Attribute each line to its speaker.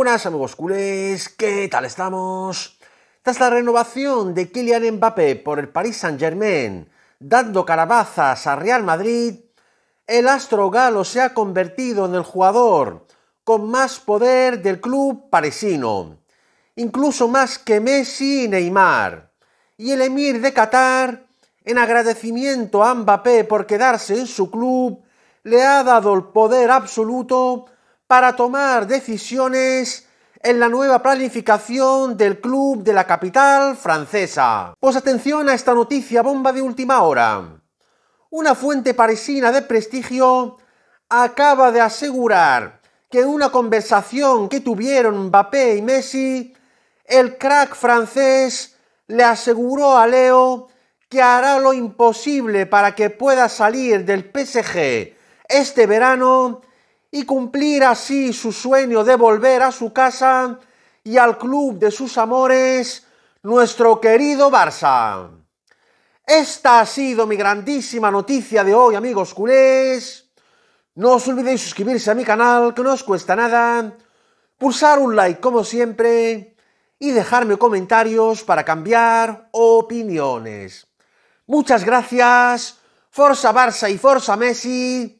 Speaker 1: buenas amigos culés, ¿qué tal estamos? Tras la renovación de Kylian Mbappé por el Paris Saint-Germain, dando carabazas a Real Madrid, el astro galo se ha convertido en el jugador con más poder del club parisino, incluso más que Messi y Neymar. Y el emir de Qatar, en agradecimiento a Mbappé por quedarse en su club, le ha dado el poder absoluto para tomar decisiones en la nueva planificación del club de la capital francesa. Pues atención a esta noticia bomba de última hora. Una fuente parisina de prestigio acaba de asegurar que en una conversación que tuvieron Mbappé y Messi, el crack francés le aseguró a Leo que hará lo imposible para que pueda salir del PSG este verano y cumplir así su sueño de volver a su casa y al club de sus amores, nuestro querido Barça. Esta ha sido mi grandísima noticia de hoy, amigos culés. No os olvidéis suscribirse a mi canal, que no os cuesta nada, pulsar un like como siempre y dejarme comentarios para cambiar opiniones. Muchas gracias, Forza Barça y Forza Messi